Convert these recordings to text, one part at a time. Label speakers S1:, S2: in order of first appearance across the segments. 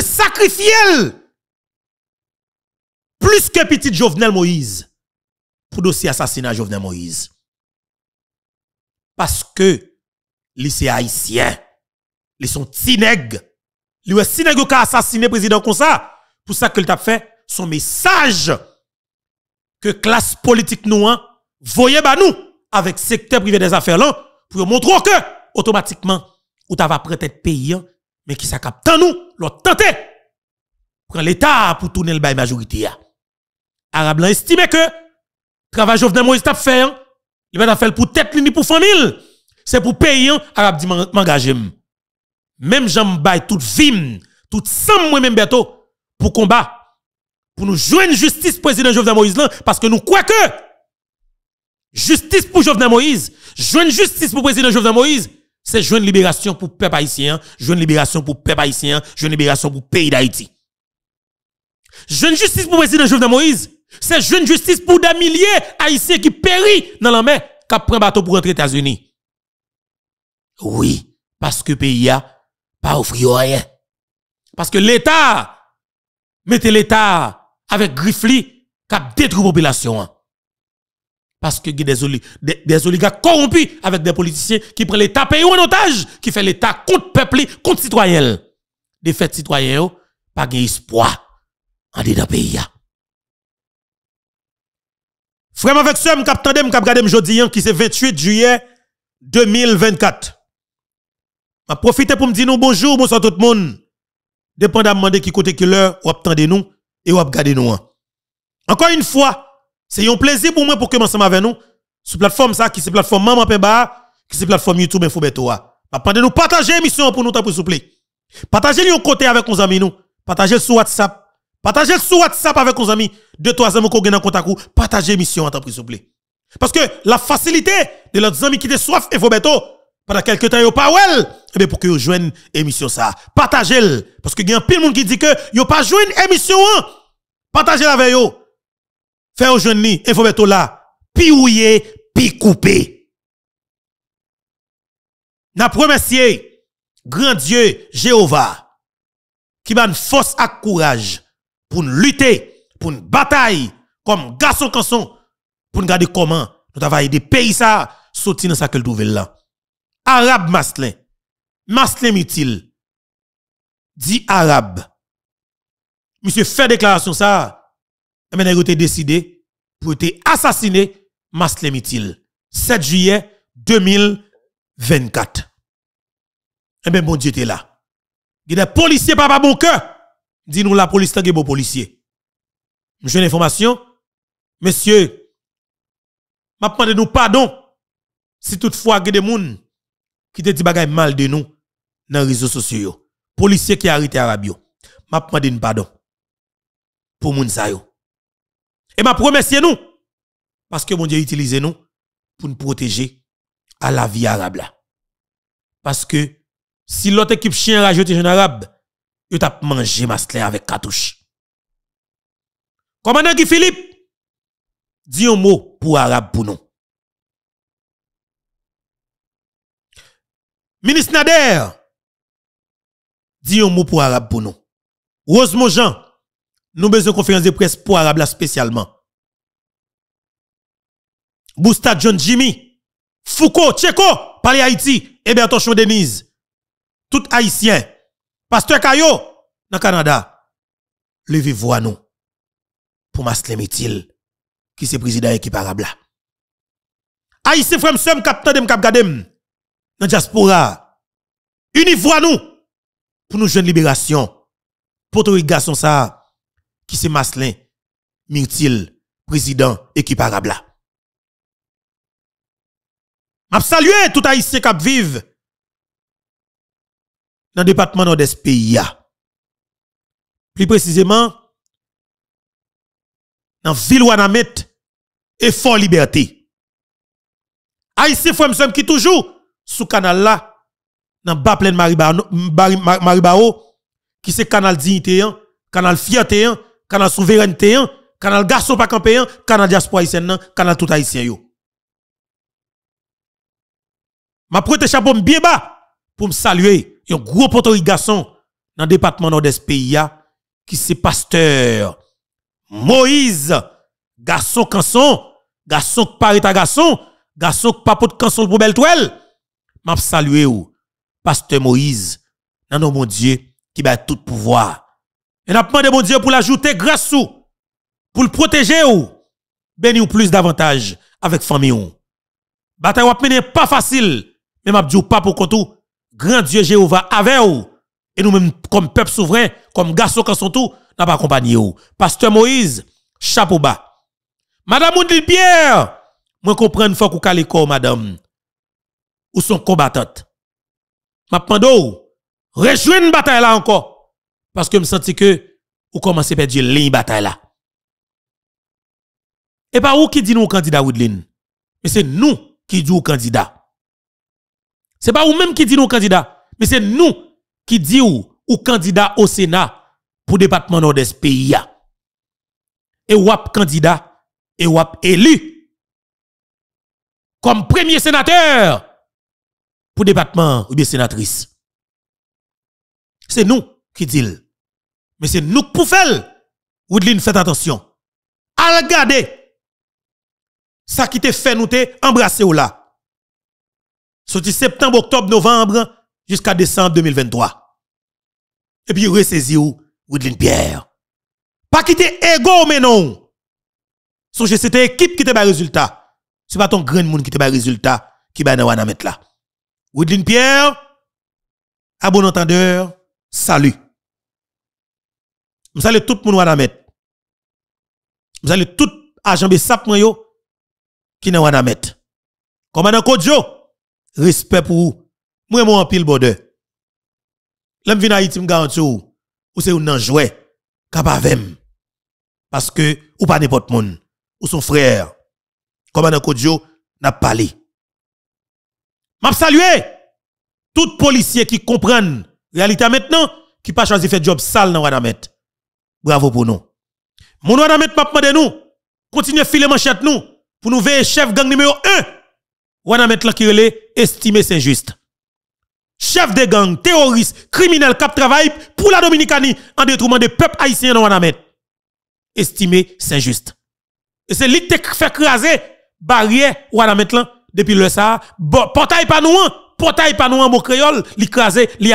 S1: sacrifiel plus que petit Jovenel Moïse pour dossier assassinat Jovenel Moïse. Parce que lycée haïtien, ils sont tinèg. Ils sont qui qui assassiné président comme ça. Pour ça que le fait son message que classe politique nous voyait hein, voyez bah nous avec secteur privé des affaires là pour montrer que automatiquement ou t'as va prêter pays hein, mais qui s'accapte nous, l'autre tenté. Pour l'État, pour tourner le bail majorité. Arabes l'ont estime que, travail Jovenel Moïse t'a fait, hein. il va faire pour tête, ni pour famille. C'est pour payer, hein. Arabe dit m'engager. Même j'en bail toute vime, toute sang moi-même bientôt, pour combat. Pour nous joindre justice président Jovenel Moïse là, parce que nous quoi que, justice pour Jovenel Moïse, joindre justice pour président Jovenel Moïse, c'est jeune libération pour peuple haïtien, jeune libération pour peuple haïtien, jeune libération pour pays d'Haïti. Jeune justice pour le président Jovenel Moïse, c'est jeune justice pour des milliers haïtiens qui périssent dans la mer, qui prennent bateau pour rentrer aux États-Unis. Oui, parce que pays a pas offrir rien. Parce que l'État, mettez l'État avec griffli, cap détruit population. Hein parce que des, oligarques corrompus avec des politiciens qui prennent l'État pays en otage, qui fait l'État contre peuple, contre citoyen. Des faits citoyens, oh, pas d'espoir en dedans pays. Frère avec ça, m'cap me m'cap regardé aujourd'hui, hein, qui c'est 28 juillet 2024. M'a profite pour me dire bonjour, bonsoir tout le monde. Dépendamment de qui côté que l'heure, ou attendez nous et vous regardez nous. Hein. Encore une fois, c'est un plaisir pour moi pour que ensemble avec nous sur plateforme ça qui c'est plateforme Maman pebba qui c'est plateforme YouTube Info Betoa. Bah, pendant nous partager l'émission pour nous taper s'il vous plaît. Partagez le côté avec nos amis nous. Partagez sur WhatsApp. Partagez sur WhatsApp avec nos amis. Deux, trois amis qui en contact Partagez l'émission s'il vous plaît. Parce que la facilité de leurs amis qui te soif infobeto, pendant quelques temps, yo pas well, eh bien, pour que yo joignent émission ça. Partagez-le. Parce que y a un pile monde qui dit que yo pas l'émission émission, Partagez-la avec eux Fais au jeune ni, et faut mettre là. Pi ouye, pi coupé. N'a remercier grand Dieu, Jéhovah, qui m'a une force à courage pour nous lutter, pour une bataille, comme garçon canson, pour nous garder comment nous avons des pays ça, sortir dans sa quelle nouvelle là. Arabe Maslin, Maslin Mitil, dit arabe. Monsieur fait déclaration ça, il eh bien, été décidé pour être assassiné Mithil. 7 juillet 2024. Et eh bien, bon Dieu était là. Il y a des policiers, papa, bon cœur. Dis-nous la police, t'as bon policier. une l'information, monsieur, m'a demandé nous pardon si toutefois il y a des gens qui te dit bagay mal de nous dans les réseaux sociaux. Policiers qui a arrêté Arabio. M'a vous nous pardon pour moun sa yo. Et ma promesse nous. Parce que mon Dieu utilise nous pour nous protéger à la vie arabe là. Parce que si l'autre équipe chien rajoute une arabe, il t'a mangé sœur avec cartouche. Commandant Guy Philippe, dis un mot pour arabe pour nous. Ministre Nader, dis un mot pour arabe pour nous. Rosemont Jean, nous besoin de conférence de presse pour Arabla spécialement. Bousta John Jimmy, Foucault, Tcheko, Paris, Haïti, et eh Bertochon Denise. Tout haïtien, Pasteur Kayo, dans le Canada. Levez voix nous pour Maslem qui c'est président de l'équipe là. Haïtien frère m'sem capteur de cap gadem dans diaspora. Unis voix nous pour nous jeunes libération. Pour tous les garçons ça qui c'est Maslin, Myrtil, président, équipe qui M'a tout haïtien qui vive dans le département de est pays. Plus précisément, dans la ville Wanamet et Fort Liberté. Haïtien Fremsem qui toujours sous canal là, dans bas plein Maribao, qui c'est canal dignité, canal fierté, canal souveraineté, canal garçon pas campé, canal diaspora haïtienne, canal tout haïtien yo. Ma prête chapeau bien bas pour me saluer un gros poteau garçon dans le département nord-est pays qui c'est pasteur Moïse garçon canson garçon parita garçon garçon papote canson pour belle toile m'a salue ou pasteur Moïse dans nos mon Dieu qui bat tout pouvoir et n'a pas de bon Dieu pour l'ajouter grâce ou, pour le protéger ou, bénir ou plus davantage avec famille ou. Bataille ou n'est pas facile, mais m'a dit pas pour tout, grand Dieu Jéhovah avec ou. Et nous-mêmes, comme peuple souverain, comme garçon quand sont tout, n'a pas accompagné ou. Pasteur Moïse, chapeau bas. Madame Moudil Pierre, moi comprends une fois qu'on calico, madame. Ou son combattante. Ma pando, rejoindre la bataille là encore. Parce que je me senti que vous commencez à perdre les bataille là. Et pas vous qui dit nous candidat Woodlin. Mais c'est nous qui dit candidat. C'est pas vous même qui dit nous candidat. Mais c'est nous qui dit ou, ou candidat au Sénat pour département nord-est pays. Et ou candidat et ou élu comme premier sénateur pour département ou bien sénatrice. C'est nous qui dit mais c'est nous qui pouvons faire. faites attention. À regarder. Ça qui te fait nous te embrasser ou là. Sorti septembre, octobre, novembre, jusqu'à décembre 2023. Et puis, ressaisis ou, Woodline Pierre. Pas quitter ego, mais non. Songez, c'était équipe qui te bat résultat. C'est pas ton grand monde qui te bat résultat, qui va nous mettre là. Woodline Pierre, à bon entendeur, salut. Je salue tout le monde Wanamet. Je salue tout agent Bessap qui est Wanamet. Commandant Kodjo, respect pour vous. Moi, moi, en pile border. L'homme vient à Haïti, me ou, ou c'est un jouet, capavem. Parce que, ou pas n'importe monde, ou son frère. Commandant Kodjo, n'a parlé. M'a salué tout policier qui la réalité maintenant, qui pas choisi faire job sale dans Wanamet. Bravo pour nous. Mon nom mettre pas de nous. Continuez à filer manchette nous pour nous veiller chef gang numéro 1. Wanamet mettre la qui est estimé c'est juste. Chef de gang, terroriste, criminel cap travail pour la Dominicanie en détriment des peuples haïtiens dans Wanamet. Estimé c'est juste. Et c'est lui qui fait craser barrière Wanamet met là depuis le ça. Bon, portail pas nous. Hein potaille pas nous en mot créole, li krasé, li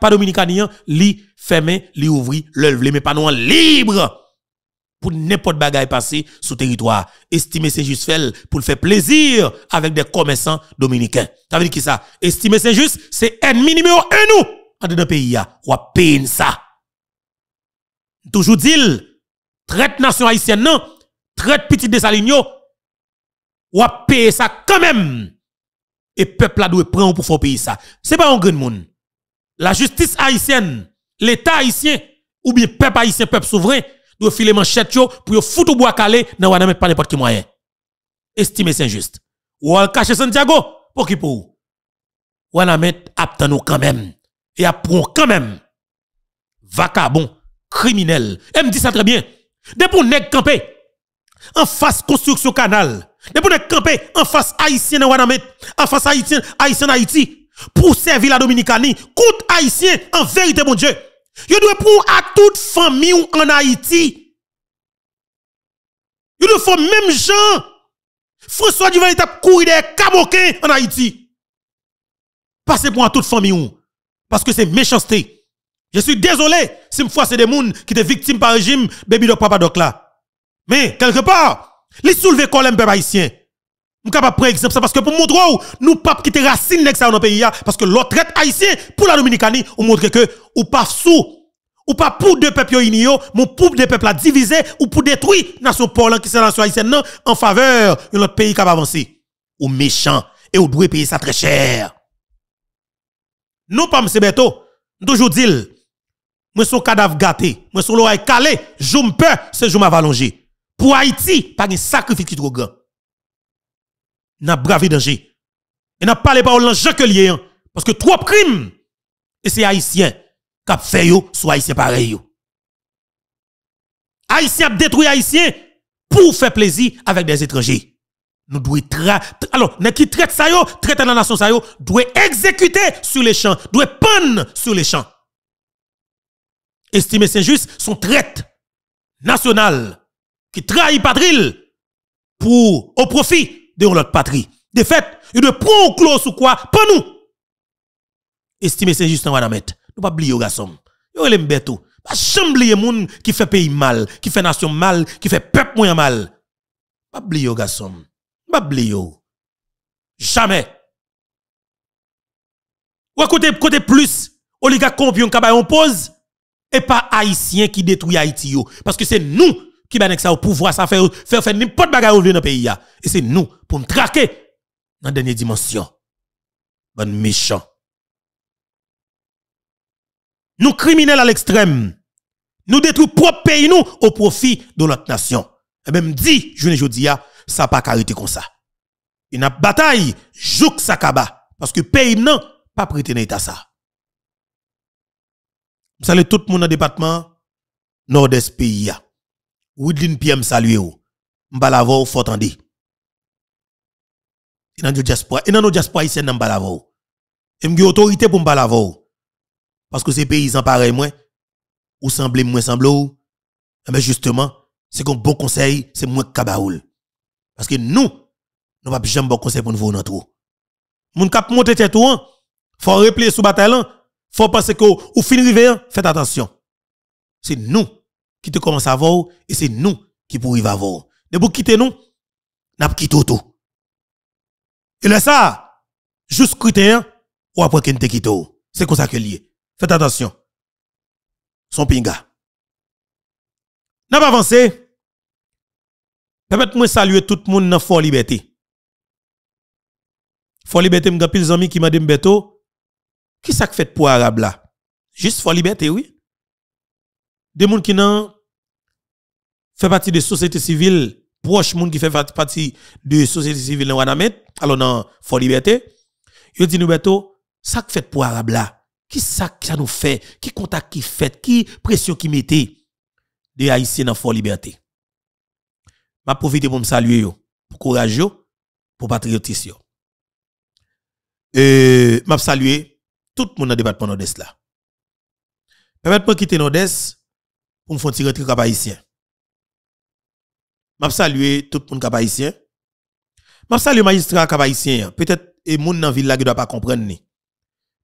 S1: pas dominicanien, li fermé, li ouvri, l'œuvre, mais pas nous libre. Pour n'importe bagaille passer sous territoire. Estimer c'est juste fait pour le faire plaisir avec des commerçants dominicains. Ça veut dire qui ça? Estimer c'est juste, c'est ennemi numéro un nous, en dedans pays, ou à peine ça. Toujours dit, traite nation haïtienne non, traite petit dessaligno, ou à payer ça quand même et peuple là doit prendre pour faire payer ça. C'est pas un grand monde. La justice haïtienne, l'État haïtien, ou bien peuple haïtien, peuple souverain, doit filer manchette yo pour yo foutre au bois calé, n'a pas pas n'importe qui moyen. Estimez c'est injuste. Ou al cacher Santiago, pour qui pour Ou an mettre aptan nous quand même. Et apprend quand même. Vacabon, criminel. Elle me dit ça très bien. Dès pour nèg campé, en face construction canal, depuis de camper en face haïtien en Wanamet, en face haïtien, haïtien Haïti, pour servir la Dominicanie, contre haïtien, en vérité, mon Dieu. Vous dois pour à toute famille en Haïti. Vous devez faire même gens. François Duval est courir des camoquins en Haïti. Passez pour à toute famille Parce que c'est méchanceté. Je suis désolé si me c'est des gens qui étaient victimes par régime, baby doc, papa doc là. Mais, quelque part, Li soulever les peuple haïtien. Je capable prendre exemple ça parce que pour montrer ou nous pas quitter racine racines ça dans pays hein, parce que l'autre traite haïtien pour la dominicanie ou montrer que ou pas sous ou pas pour deux peuples unis mon pour deux peuples divisé ou pour détruire nation Poland hein, qui c'est nation haïtienne non en faveur de notre pays qui a avancé ou méchant et ou doit payer ça très cher. Non pas M. Beto, toujours dit, moi son cadavre gâté, moi son l'oreille calé, je peux jour jour je pour Haïti, pas un sacrifice qui est trop grand. N'a bravé danger. Et n'a pas pas paroles que lié, hein. parce que trois crimes, et c'est Haïtien qui a fait yo, soit Haïtien pareil yo. Haïtien a détruit Haïtien pour faire plaisir avec des étrangers. Nous devons tra... alors, ne qui traite ça yo, traite la nation ça yo, doit exécuter sur les champs, doit pendre sur les champs. Estimer c'est juste son traite nationale qui trahit patrie pour, au profit de l'autre patrie. De fait, il prendre prend clos ou quoi, pas nous. Estimez c'est juste en va mettre. Nous pas oublier garçon. Yo les mbeto. Pas les moun qui fait pays mal, qui fait nation mal, qui fait peuple moyen mal. Pas oublier garçon. Pas oublier. Jamais. Ou côté côté plus oligarque compion kaba on pose et pas haïtien qui détruit Haïti yo parce que c'est nous qui ben va ça au pouvoir, ça fait faire faire n'importe bagarre dans le pays Et c'est nous pour nous traquer dans la dernière dimension. Bon méchant. Nous criminels à l'extrême. Nous détruisons propre pays nous au profit de notre nation. Et même dit, je ne dis ça pas arrêter comme ça. Il une bataille, jouk sakaba. Parce que pays non, pas prêté à ça. Vous savez tout le monde dans le département nord-est pays. Woodlin PM salue ou. Mbalavo ou fotandi. Et dans le diaspora, et a le diaspora ici dans Mbalavo. Et une autorité pour Mbalavo. Parce que ces en pareil moi, ou semblent moins semblent ou. Mais eh ben, justement, c'est qu'on bon conseil, c'est moins kabaoul. Parce que nous, nous pas jamais bon conseil pour nous voir dans trou. Moun kap monter tête ou an, faut replier sous bataille faut penser que au fin river, faites attention. C'est nous qui te commence à voir et c'est nous qui pourrions y voir. De vous quitter nous, n'a quitté tout. Et là ça, juste critère ou après qu'on te quitte. C'est comme ça que lié. Faites attention. Son pinga. N'a pas avancé. Permettez-moi de saluer tout le monde dans Fort Liberté. Fort Liberté, m'a pile amis qui m'a dit qui ça fait pour arabe là? Juste Fort Liberté, oui des gens qui font fait partie de société civile, proche moun qui fait partie de société civile dans Wanamet, alors dans Fort Liberté, ils disent nous, ça que fait pour Arabe là, qui ça nous fait, qui contact qui fait, qui pression qui mettez de Haïtiens dans Fort Liberté. Ma profite pour me saluer, pour courage, pour patriotisme. Et ma salue tout le monde dans le département de là. Permettez-moi quitter nord pour me faire tirer rentrer cap haïtien. M'a saluer tout le monde cap haïtien. M'a saluer magistrat cap haïtien. Peut-être et moun dans ville là qui doit pas comprendre ni.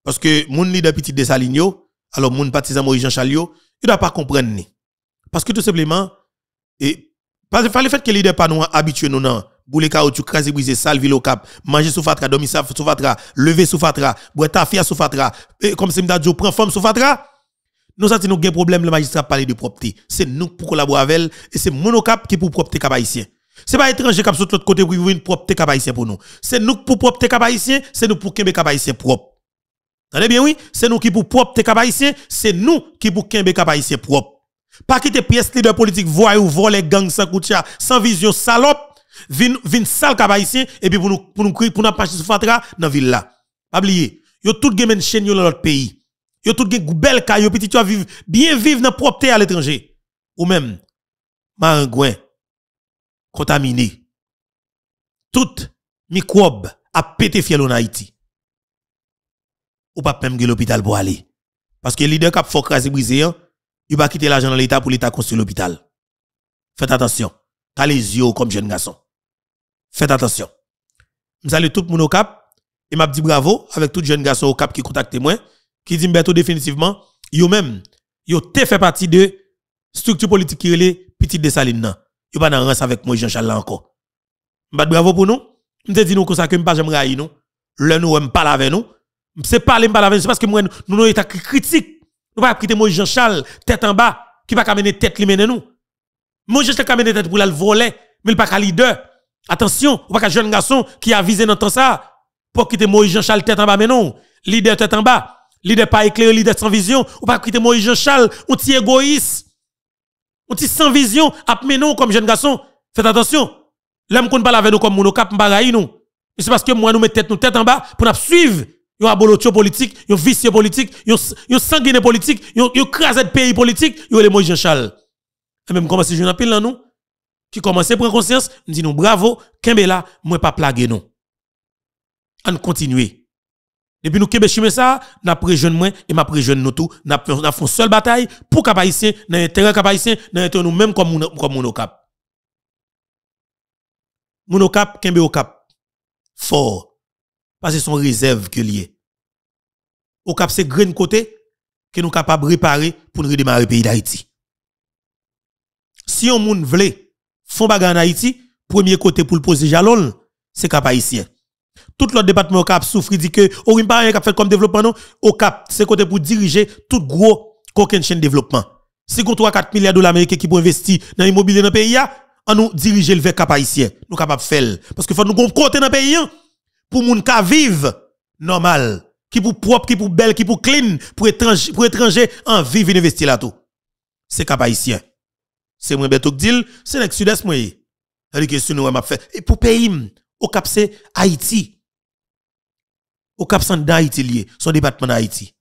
S1: Parce que moun li de petit Dessaligno, alors moun partisan Moïse Jean Chalio, il doit pas comprendre ni. Parce que tout simplement et parce que le fait que les leaders pas nous habitués nous non boule caoutchouc crasé briser sale ville au cap manger sous fatra dormir sous fatra lever sous fatra boire ta fia sous fatra comme c'est m'da prends forme sous fatra nous sentons nous gain problème le magistrat parler de propreté. C'est nous pour collaborer avec elle et c'est monocap qui pour propreté cap haïtien. C'est pas étranger qui de l'autre côté pour une propreté cap haïtien pour nous. C'est nous pour propreté cap haïtien, c'est nous pour kembe cap haïtien propre. Attendez bien oui, c'est nous qui pour propre cap haïtien, c'est nous qui pour kembe cap haïtien propre. Pas quitter pièce leader politique voie ou voler gangs sans koutcha, sans vision salope, vin vin sale cap et puis pour nous pour nous pour nous pas fatra dans ville là. Pas oublier, yo tout gamen chaîne dans l'autre pays yo tout gen goubel ka yo petit yo vivre bien vivre dans propreté à l'étranger ou même maringouin contaminé tout microbe a pété fiel en Haïti ou pas même que l'hôpital pour aller parce que leader cap faut craser briser il va quitter l'argent dans l'état pour l'état construire l'hôpital faites attention t'as les yeux comme jeune garçon faites attention je salue tout le monde au cap et m'a dis bravo avec tout jeune garçon au cap qui contacte moi qui dit bientôt définitivement, yo même, yo te fait partie de structure politique qui est les petites ne Yo pas dans avec moi Jean-Charles encore. M'bat bravo pour nous. M'te dit nous comme ça que pas j'aime railler nous. Le nous on parle avec nous. C'est parler parle avec nous parce que nous nous nous état critique. Nous pas quitter moi Jean-Charles tête en bas qui va mener tête li mener nous. Moi je charles qui tête pour la voler mais il pas leader. Attention, ou pas qu'un jeune garçon qui a visé dans temps ça pour quitter moi Jean-Charles tête en bas mais non, leader tête en bas leader pas éclairé, leader sans vision, ou pas quitter Moïse Jean-Charles, on ti égoïste, ou ti sans vision, ap menon comme jeune garçon. Faites attention. L'homme qu'on parle avec nous comme monocap, m'baraï nous. C'est parce que moi nous mettons nos nous tête en bas pour nous suivre. Yon abolotio politique, yon vicieux politique, yon, yon sanguiné politique, yon, yon crasé de pays politique, yon les Moïse Jean-Charles. Et même comme si je n'appelle là nous, qui commençait à prendre conscience, nous disons bravo, là, moi pas plagué nous. On continue. Depuis nous kebechime ça, n'a préjeune moins et m'a préjeune nous tout, n'a fait une seule bataille pour cap ici, dans l'intérêt cap ici, dans l'intérêt nous mêmes comme comme monocap. Monocap est au cap fort parce que son réserve que lié. Au cap c'est grain côté que nous capable réparer pour nous redémarrer pays d'Haïti. Si on veut faire font bagarre en Haïti, premier côté pour le poser jalon, c'est capable ici. Tout le département au cap souffre, dit que, ou pas rien fait comme développement, non, au cap, c'est côté pour diriger tout gros, coquin chaîne développement. Si vous 3-4 milliards de dollars américains qui pour investir dans l'immobilier dans le pays, on nous diriger le vers cap haïtien. Nous capables de faire. Parce que faut nous compter dans le pays, hein. pour moun ka vivre normal, qui pour propre, qui pour belle, qui pour clean, pour étranger, pour étranger, en vivre et investir là tout. C'est cap haïtien. C'est moi, Betok Dil, c'est l'ex sud-est, moi. C'est question nous m'a fait. Et pour payer, au cap c'est Haïti. Au cap c'est d'Haïti lié, son département d'Haïti.